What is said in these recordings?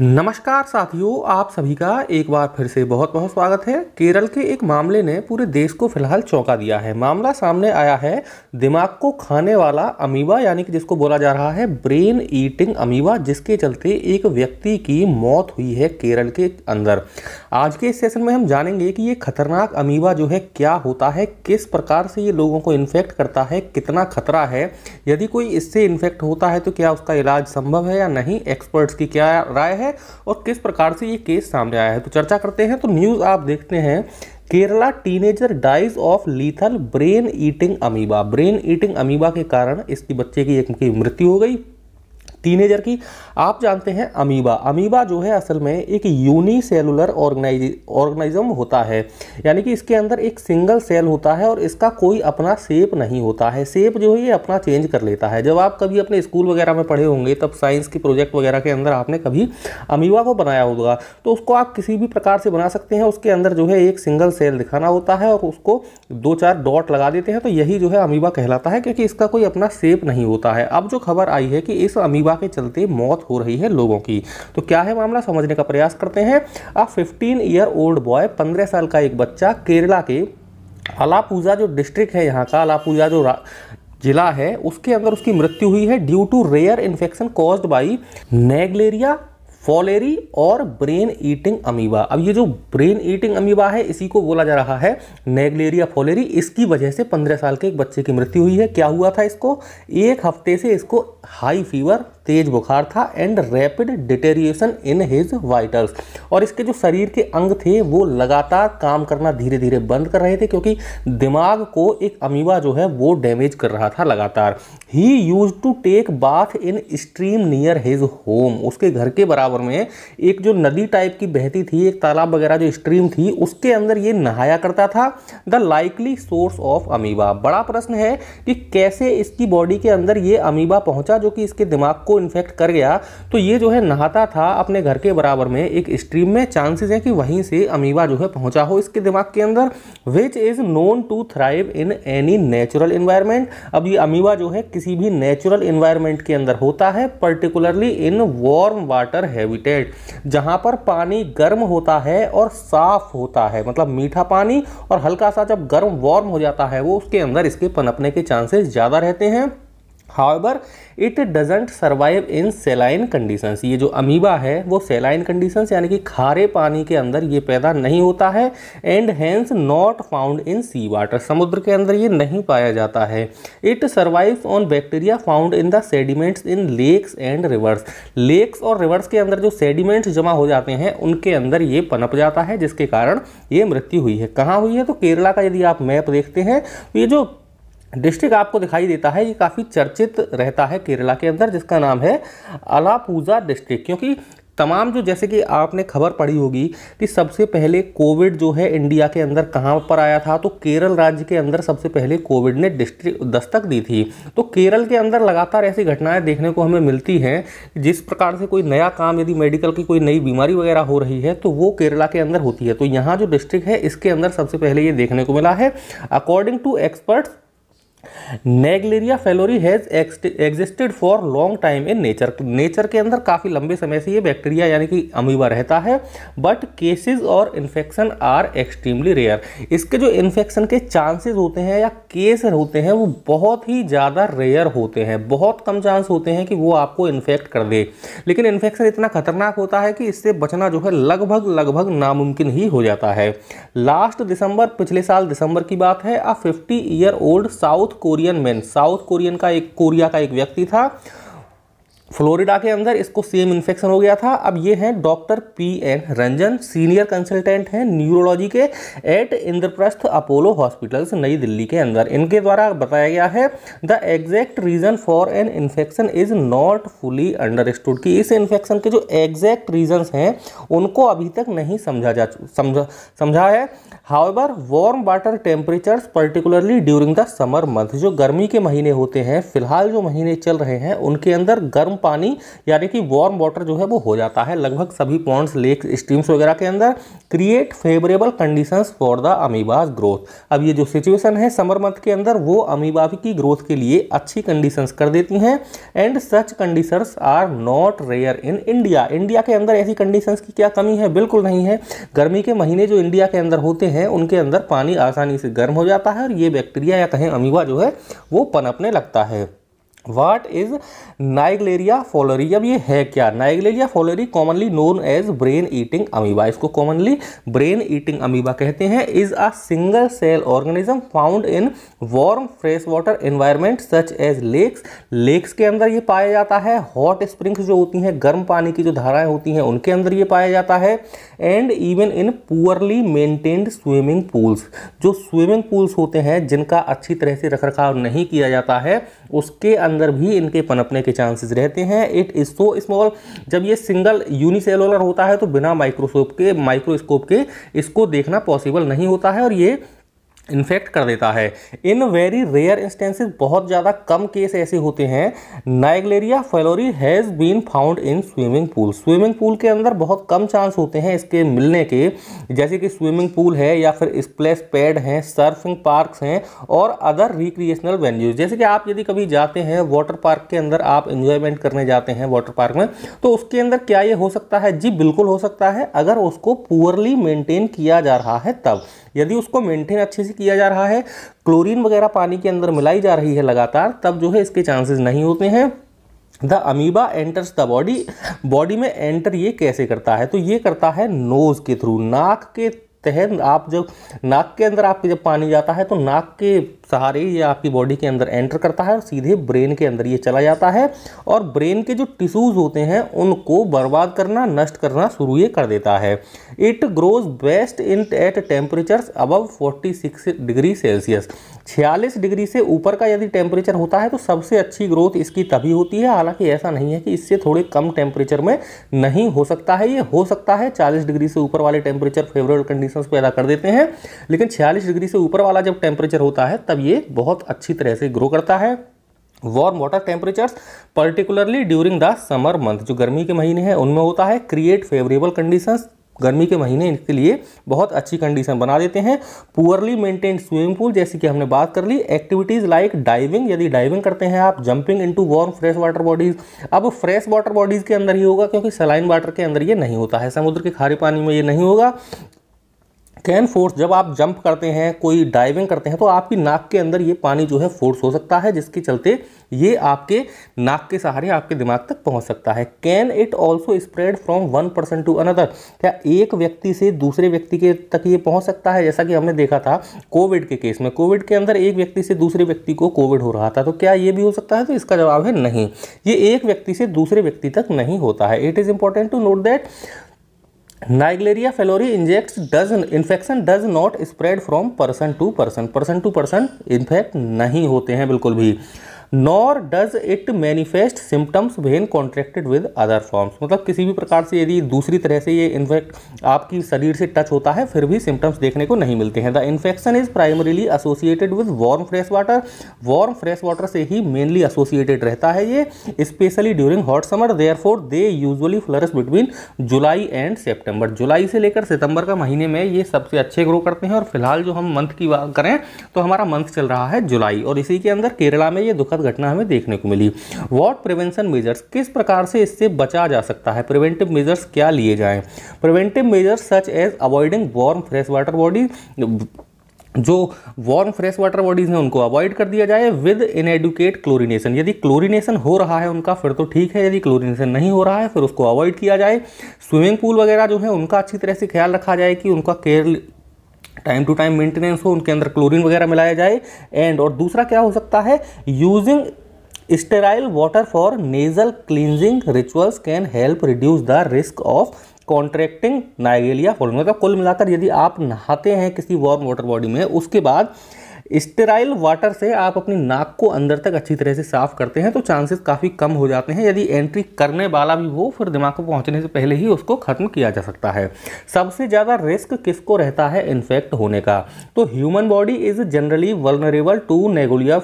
नमस्कार साथियों आप सभी का एक बार फिर से बहुत बहुत स्वागत है केरल के एक मामले ने पूरे देश को फिलहाल चौंका दिया है मामला सामने आया है दिमाग को खाने वाला अमीबा यानी कि जिसको बोला जा रहा है ब्रेन ईटिंग अमीबा जिसके चलते एक व्यक्ति की मौत हुई है केरल के अंदर आज के इस सेशन में हम जानेंगे कि ये खतरनाक अमीबा जो है क्या होता है किस प्रकार से ये लोगों को इन्फेक्ट करता है कितना खतरा है यदि कोई इससे इन्फेक्ट होता है तो क्या उसका इलाज संभव है या नहीं एक्सपर्ट्स की क्या राय है है और किस प्रकार से ये केस सामने आया है तो चर्चा करते हैं तो न्यूज़ आप देखते हैं Kerala teenager dies of lethal brain eating amoeba brain eating amoeba के कारण इसकी बच्चे की एक मृत्यु हो गई टीनेजर की आप जानते हैं अमीबा अमीबा जो है असल में एक यूनिसेलुलर ऑर्गेनाइज ऑर्गेनाइज्म होता है यानी कि इसके अंदर एक सिंगल सेल होता है और इसका कोई अपना सेप नहीं होता है सेप जो है ये अपना चेंज कर लेता है जब आप कभी अपने स्कूल वगैरह में पढ़े होंगे तब साइंस के प्रोजेक्ट वगैरह के अंदर आपने कभी अमीबा को बनाया होगा तो उसको आप किसी भी प्रकार से बना सकते हैं उसके अंदर जो है एक सिंगल सेल दिखाना होता है और उसको दो चार डॉट लगा देते हैं तो यही जो है अमीबा कहलाता है क्योंकि इसका कोई अपना सेप नहीं होता है अब जो खबर आई है कि इस अमीबा कोरोना के चलते मौत हो रही है लोगों की तो क्या है मामला समझने का प्रयास करते हैं अब फिफ्टीन ईयर ओल्ड बॉय पंद्रह साल का एक बच्चा केरला के अलापूजा जो डिस्ट्रिक्ट है यहाँ का अलापूजा जो जिला है उसके अंदर उसकी मृत्यु हुई है due to rare infection caused by naegleria fowleri और ब्रेन ईटिंग अमीबा अब ये जो ब्रेन ईटिंग अमीबा है इसी को बोला जा रहा है नेगलेरिया फॉलेरी इसकी वजह से 15 साल के एक बच्चे की मृत्यु हुई है क्या हुआ था इसको एक हफ्ते से इसको हाई फीवर तेज बुखार था and rapid deterioration in his vitals और इसके जो शरीर के अंग थे वो लगातार काम करना धीरे धीरे बंद कर रहे थे क्योंकि दिमाग को एक अमीबा जो है वो डैमेज कर रहा था लगातार ही use to take bath in stream near his home उसके घर के बराबर में एक जो नदी टाइप की बहती थी एक तालाब वगैरह जो स्ट्रीम थी उसके अंदर ये नहाया करता था the likely source of amoeba बड़ा प्रश्न है कि कैसे इसकी बॉडी के अंदर ये अमीबा पहुंचा जो कि इसके दिमाग को इन्फेक्ट कर गया तो ये जो है नहाता था अपने घर के बराबर में एक स्ट्रीम में चांसेस हैं कि वहीं से अमीबा जो है पहुंचा हो इसके दिमाग के अंदर which is known to thrive in any natural environment अब ये अमीबा जो है किसी भी नेचुरल इन्वायरमेंट के अंदर होता है particularly in warm water habitat जहाँ पर पानी गर्म होता है और साफ होता है मतलब मीठा पानी और हल्का सा जब गर्म वार्म हो जाता है वो उसके अंदर इसके पनपने के चांसेस ज़्यादा रहते हैं however it doesn't survive in saline conditions ये जो अमीबा है वो सेलाइन कंडीशंस यानी कि खारे पानी के अंदर ये पैदा नहीं होता है and hence not found in sea water समुद्र के अंदर ये नहीं पाया जाता है it survive on bacteria found in the sediments in lakes and rivers lakes और रिवर्स के अंदर जो सेडिमेंट्स जमा हो जाते हैं उनके अंदर ये पनप जाता है जिसके कारण ये मृत्यु हुई है कहाँ हुई है तो केरला का यदि आप मैप देखते हैं तो ये जो डिस्ट्रिक्ट आपको दिखाई देता है ये काफ़ी चर्चित रहता है केरला के अंदर जिसका नाम है अलापूजा डिस्ट्रिक्ट क्योंकि तमाम जो जैसे कि आपने खबर पढ़ी होगी कि सबसे पहले कोविड जो है इंडिया के अंदर कहाँ पर आया था तो केरल राज्य के अंदर सबसे पहले कोविड ने डिस्ट्रिक दस्तक दी थी तो केरल के अंदर लगातार ऐसी घटनाएं देखने को हमें मिलती हैं जिस प्रकार से कोई नया काम यदि मेडिकल की कोई नई बीमारी वगैरह हो रही है तो वो केरला के अंदर होती है तो यहाँ जो डिस्ट्रिक्ट है इसके अंदर सबसे पहले ये देखने को मिला है according to experts naegleria fowleri has existed for long time in nature nature के अंदर काफ़ी लंबे समय से ये बैक्टीरिया यानी कि अमीबा रहता है बट केसेस और इन्फेक्शन आर एक्सट्रीमली रेयर इसके जो इन्फेक्शन के चांसेस होते हैं या केस होते हैं वो बहुत ही ज़्यादा रेयर होते हैं बहुत कम चांस होते हैं कि वो आपको इन्फेक्ट कर दे लेकिन इन्फेक्शन इतना खतरनाक होता है कि इससे बचना जो है लगभग लगभग नामुमकिन ही हो जाता है लास्ट दिसंबर पिछले साल दिसंबर की बात है a fifty year old south Korean man south Korean का एक कोरिया का एक व्यक्ति था फ्लोरिडा के अंदर इसको सेम इन्फेक्शन हो गया था अब ये हैं doctor P N Ranjan senior consultant हैं न्यूरोलॉजी के at Indraprastha Apollo hospitals Nai Delhi के अंदर इनके द्वारा बताया गया है the exact reason for an infection is not fully understood कि इस इन्फेक्शन के जो एग्जैक्ट रीजन्स हैं उनको अभी तक नहीं समझा जा समझा समझा है however warm water temperatures particularly during the summer month जो गर्मी के महीने होते हैं फिलहाल जो महीने चल रहे हैं उनके अंदर गर्म गर्म पानी यानी कि वार्म वाटर जो है वो हो जाता है लगभग सभी पॉइंट्स लेक स्ट्रीम्स वगैरह के अंदर create favourable condition for the amoeba's growth अब ये जो सिचुएशन है समर मंथ के अंदर वो अमीबा की ग्रोथ के लिए अच्छी कंडीशंस कर देती हैं and such conditions are not rare in India India के अंदर ऐसी कंडीशंस की क्या कमी है बिल्कुल नहीं है गर्मी के महीने जो इंडिया के अंदर होते हैं उनके अंदर पानी आसानी से गर्म हो जाता है और ये बैक्टीरिया या कहें अमीबा जो है वो पनपने लगता है वाट इज नाइगलेरिया फॉलरी अब ये है क्या naegleria fowleri commonly known as brain eating amoeba इसको कॉमनली ब्रेन ईटिंग अमीबा कहते हैं is a single cell organism found in warm fresh water environment such as lakes lakes के अंदर ये पाया जाता है हॉट स्प्रिंग्स जो होती हैं गर्म पानी की जो धाराएं होती हैं उनके अंदर ये पाया जाता है and even in poorly maintained swimming pools जो स्विमिंग पूल्स होते हैं जिनका अच्छी तरह से रख नहीं किया जाता है उसके अंदर अंदर भी इनके पनपने के चांसेस रहते हैं इट इज़ सो स्मॉल जब ये सिंगल यूनिसेलोलर होता है तो बिना माइक्रोस्कोप के माइक्रोस्कोप के इसको देखना पॉसिबल नहीं होता है और ये इन्फेक्ट कर देता है इन वेरी रेयर इंस्टेंसेस बहुत ज़्यादा कम केस ऐसे होते हैं naegleria fowleri has been found in swimming pool swimming pool के अंदर बहुत कम चांस होते हैं इसके मिलने के जैसे कि स्विमिंग पूल है या फिर स्प्लेस पैड हैं सर्फिंग पार्क्स हैं और अदर रिक्रिएशनल वेन्यूज जैसे कि आप यदि कभी जाते हैं वाटर पार्क के अंदर आप इन्जॉयमेंट करने जाते हैं वाटर पार्क में तो उसके अंदर क्या ये हो सकता है जी बिल्कुल हो सकता है अगर उसको पुअरली मेंटेन किया जा रहा है तब यदि उसको मेंटेन अच्छे से किया जा रहा है क्लोरीन वगैरह पानी के अंदर मिलाई जा रही है लगातार तब जो है इसके चांसेस नहीं होते हैं the amoeba enters the body body में एंटर ये कैसे करता है तो ये करता है नोज़ के थ्रू नाक के तहत आप जब नाक के अंदर आपके जब पानी जाता है तो नाक के सहारे ये आपकी बॉडी के अंदर एंटर करता है और सीधे ब्रेन के अंदर ये चला जाता है और ब्रेन के जो टिश्यूज़ होते हैं उनको बर्बाद करना नष्ट करना शुरू ये कर देता है it grows best in at temperatures above 46 degree celsius 46 degree से ऊपर का यदि टेम्परेचर होता है तो सबसे अच्छी ग्रोथ इसकी तभी होती है हालांकि ऐसा नहीं है कि इससे थोड़े कम टेम्परेचर में नहीं हो सकता है ये हो सकता है 40 डिग्री से ऊपर वाले टेम्परेचर फेवरेबल कंडीशंस पैदा कर देते हैं लेकिन 46 डिग्री से ऊपर वाला जब टेम्परेचर होता है तब तब ये बहुत अच्छी तरह से ग्रो करता है warm water temperatures particularly during the summer month जो गर्मी के महीने हैं उनमें होता है क्रिएट फेवरेबल कंडीशंस गर्मी के महीने इनके लिए बहुत अच्छी कंडीशन बना देते हैं पुअरली मेंटेन स्विमिंग पूल जैसे कि हमने बात कर ली एक्टिविटीज़ लाइक डाइविंग यदि डाइविंग करते हैं आप jumping into warm fresh water bodies अब फ्रेश वाटर बॉडीज़ के अंदर ही होगा क्योंकि सलाइन वाटर के अंदर ये नहीं होता है समुद्र के खारे पानी में ये नहीं होगा कैन फोर्स जब आप जंप करते हैं कोई डाइविंग करते हैं तो आपकी नाक के अंदर ये पानी जो है फोर्स हो सकता है जिसके चलते ये आपके नाक के सहारे आपके दिमाग तक पहुंच सकता है can it also spread from one person to another क्या एक व्यक्ति से दूसरे व्यक्ति के तक ये पहुंच सकता है जैसा कि हमने देखा था कोविड के केस में कोविड के अंदर एक व्यक्ति से दूसरे व्यक्ति को कोविड हो रहा था तो क्या ये भी हो सकता है तो इसका जवाब है नहीं ये एक व्यक्ति से दूसरे व्यक्ति तक नहीं होता है it is important to note that naegleria fowleri injects does infection does not spread from person to person person to person infect नहीं होते हैं बिल्कुल भी nor does it manifest symptoms when contracted with other forms मतलब किसी भी प्रकार से यदि दूसरी तरह से ये इन्फेक्ट आपकी शरीर से टच होता है फिर भी सिम्टम्स देखने को नहीं मिलते हैं the infection is primarily associated with warm fresh water warm fresh water से ही मेनली एसोसिएटेड रहता है ये specially during hot summer therefore they usually flares between July and September जुलाई से लेकर सितंबर का महीने में ये सबसे अच्छे ग्रो करते हैं और फिलहाल जो हम मंथ की बात करें तो हमारा मंथ चल रहा है जुलाई और इसी के अंदर केरला में ये दुखद घटना हमें देखने को मिली वॉट प्रिवेंशन मेजर्स किस प्रकार से इससे बचा जा सकता है प्रिवेंटिव मेजर्स क्या लिए जाएं preventive measures such as avoiding warm fresh water body जो वार्म फ्रेश वाटर बॉडीज़ हैं उनको अवॉइड कर दिया जाए विद इनएडुकेट क्लोरीनेशन यदि क्लोरीनेशन हो रहा है उनका फिर तो ठीक है यदि क्लोरीनेशन नहीं हो रहा है फिर उसको अवॉइड किया जाए स्विमिंग पूल वगैरह जो है उनका अच्छी तरह से ख्याल रखा जाए कि उनका care time to time maintenance हो उनके अंदर क्लोरीन वगैरह मिलाया जाए एंड और दूसरा क्या हो सकता है using sterile water for nasal cleansing rituals can help reduce the risk of contracting naegleria fowleri मतलब कुल मिलाकर यदि आप नहाते हैं किसी वार्म वाटर बॉडी में उसके बाद स्टेराइल वाटर से आप अपनी नाक को अंदर तक अच्छी तरह से साफ करते हैं तो चांसेस काफ़ी कम हो जाते हैं यदि एंट्री करने वाला भी हो फिर दिमाग को पहुंचने से पहले ही उसको ख़त्म किया जा सकता है सबसे ज़्यादा रिस्क किसको रहता है इन्फेक्ट होने का तो human body is generally vulnerable to naegleria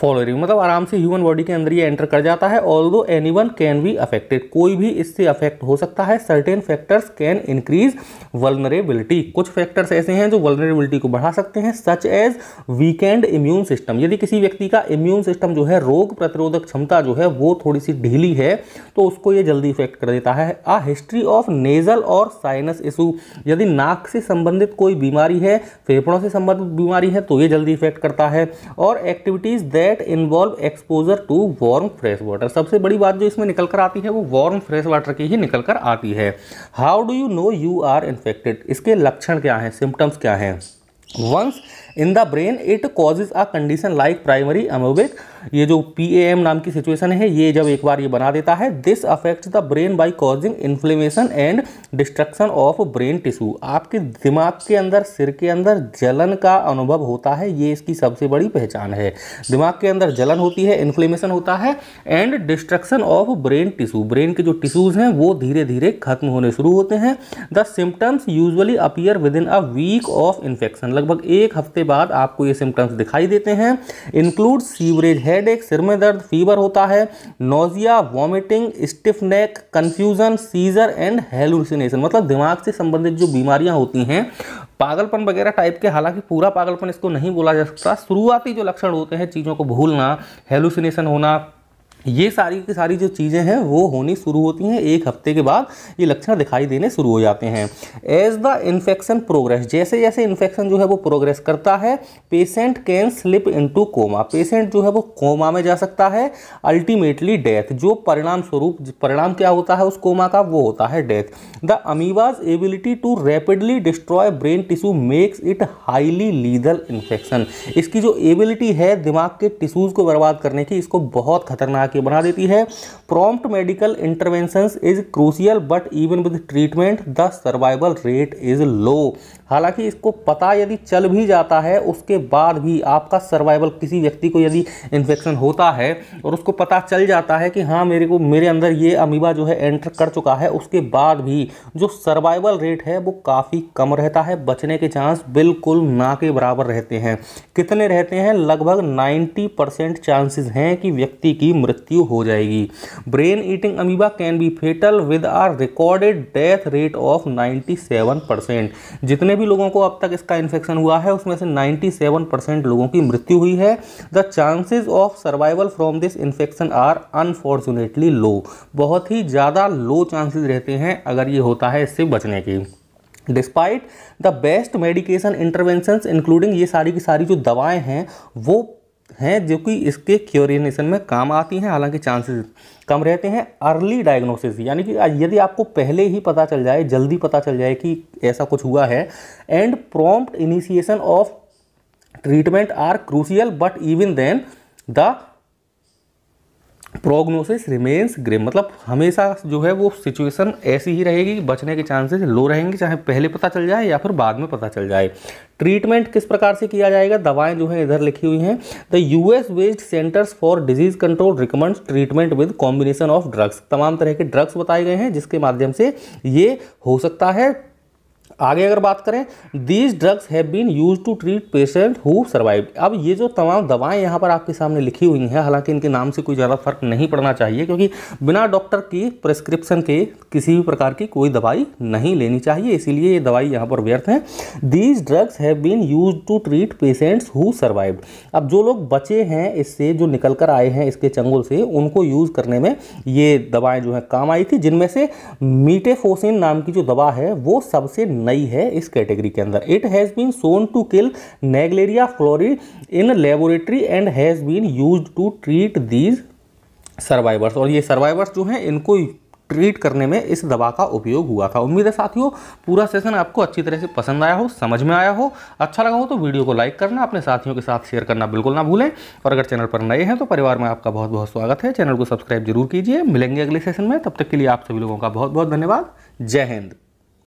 fowleri मतलब आराम से ह्यूमन बॉडी के अंदर ये एंटर कर जाता है although any one can be affected कोई भी इससे अफेक्ट हो सकता है certain factors can increase vulnerability कुछ फैक्टर्स ऐसे हैं जो वलनरेबिलिटी को बढ़ा सकते हैं such as weakened immune system यदि किसी व्यक्ति का इम्यून सिस्टम जो है रोग प्रतिरोधक क्षमता जो है वो थोड़ी सी ढीली है तो उसको ये जल्दी इफेक्ट कर देता है आ हिस्ट्री ऑफ नेजल और साइनस इशू यदि नाक से संबंधित कोई बीमारी है फेफड़ों से संबंधित बीमारी है तो ये जल्दी इफेक्ट करता है और activity activities that involve exposure to warm fresh water सबसे बड़ी बात जो इसमें निकल कर आती है वो वार्म फ्रेश वाटर की ही निकल कर आती है how do you know you are infected इसके लक्षण क्या हैं सिम्टम्स क्या हैं once in the brain it causes a condition like primary amoebic ये जो पी नाम की सिचुएशन है ये जब एक बार ये बना देता है this affect the brain by causing inflammation and destruction of brain tissue आपके दिमाग के अंदर सिर के अंदर जलन का अनुभव होता है ये इसकी सबसे बड़ी पहचान है दिमाग के अंदर जलन होती है इन्फ्लेमेशन होता है and destruction of brain tissue brain के जो टिश्यूज़ हैं वो धीरे धीरे खत्म होने शुरू होते हैं the symptoms usually appear within a week of infection लगभग एक हफ्ते बाद आपको ये सिम्टम्स दिखाई देते हैं इंक्लूड सीवरेज है हेड एक सिर में दर्द फीवर होता है nausea vomiting stiff neck confusion seizure and hallucination मतलब दिमाग से संबंधित जो बीमारियां होती हैं पागलपन वगैरह टाइप के हालांकि पूरा पागलपन इसको नहीं बोला जा सकता शुरुआती जो लक्षण होते हैं चीज़ों को भूलना हेलुसिनेशन होना ये सारी की सारी जो चीज़ें हैं वो होनी शुरू होती हैं एक हफ्ते के बाद ये लक्षण दिखाई देने शुरू हो जाते हैं एज द इन्फेक्शन प्रोग्रेस जैसे जैसे इन्फेक्शन जो है वो प्रोग्रेस करता है patient can slip into coma patient जो है वो कोमा में जा सकता है अल्टीमेटली डेथ जो परिणाम स्वरूप परिणाम क्या होता है उस कोमा का वो होता है death the amoeba's ability to rapidly destroy brain tissue makes it highly lethal infection इसकी जो एबिलिटी है दिमाग के टिश्यूज़ को बर्बाद करने की इसको बहुत खतरनाक के बना देती है prompt medical intervention is crucial but even with treatment the survival rate is low हालांकि इसको पता यदि चल भी जाता है उसके बाद भी आपका सर्वाइवल किसी व्यक्ति को यदि इन्फेक्शन होता है और उसको पता चल जाता है कि हाँ मेरे को मेरे अंदर ये अमीबा जो है एंटर कर चुका है उसके बाद भी जो सर्वाइवल रेट है वो काफ़ी कम रहता है बचने के चांस बिल्कुल ना के बराबर रहते हैं कितने रहते हैं लगभग 90 परसेंट चांसेस हैं कि व्यक्ति की मृत्यु मृत्यु हो जाएगी brain eating amoeba can be fatal with are recorded death rate of 97 percent जितने भी लोगों को अब तक इसका इन्फेक्शन हुआ है उसमें से 97 परसेंट लोगों की मृत्यु हुई है the chances of survival from this infection are unfortunately low बहुत ही ज़्यादा लो चांसेज रहते हैं अगर ये होता है इससे बचने की despite the best medication intervention including ये सारी की सारी जो दवाएं हैं वो हैं जो कि इसके क्योरिनेशन में काम आती हैं हालांकि चांसेस कम रहते हैं अर्ली डायग्नोसिस यानी कि यदि आपको पहले ही पता चल जाए जल्दी पता चल जाए कि ऐसा कुछ हुआ है and prompt initiation of treatment are crucial but even then the prognosis remains grim मतलब हमेशा जो है वो सिचुएशन ऐसी ही रहेगी बचने के चांसेस लो रहेंगे चाहे पहले पता चल जाए या फिर बाद में पता चल जाए ट्रीटमेंट किस प्रकार से किया जाएगा दवाएं जो है इधर लिखी हुई हैं the US based centers for disease control recommend treatment with combination of drugs तमाम तरह के ड्रग्स बताए गए हैं जिसके माध्यम से ये हो सकता है आगे अगर बात करें these drugs have been used to treat patient who survive अब ये जो तमाम दवाएं यहाँ पर आपके सामने लिखी हुई हैं हालांकि इनके नाम से कोई ज़्यादा फर्क नहीं पड़ना चाहिए क्योंकि बिना डॉक्टर की प्रिस्क्रिप्शन के किसी भी प्रकार की कोई दवाई नहीं लेनी चाहिए इसीलिए ये दवाई यहाँ पर व्यर्थ है these drugs have been used to treat patients who survive अब जो लोग बचे हैं इससे जो निकल कर आए हैं इसके चंगुल से उनको यूज़ करने में ये दवाएँ जो हैं काम आई थी जिनमें से मीटेफोसिन नाम की जो दवा है वो सबसे नई है इस कैटेगरी के अंदर it has been shown to kill Naegleria fowleri in laboratory and has been used to treat these survivors और ये सर्वाइवर्स जो हैं इनको ट्रीट करने में इस दवा का उपयोग हुआ था उम्मीद है साथियों पूरा सेशन आपको अच्छी तरह से पसंद आया हो समझ में आया हो अच्छा लगा हो तो वीडियो को लाइक करना अपने साथियों के साथ शेयर करना बिल्कुल ना भूलें और अगर चैनल पर नए हैं तो परिवार में आपका बहुत बहुत स्वागत है चैनल को सब्सक्राइब जरूर कीजिए मिलेंगे अगले सेशन में तब तक के लिए आप सभी लोगों का बहुत बहुत धन्यवाद जय हिंद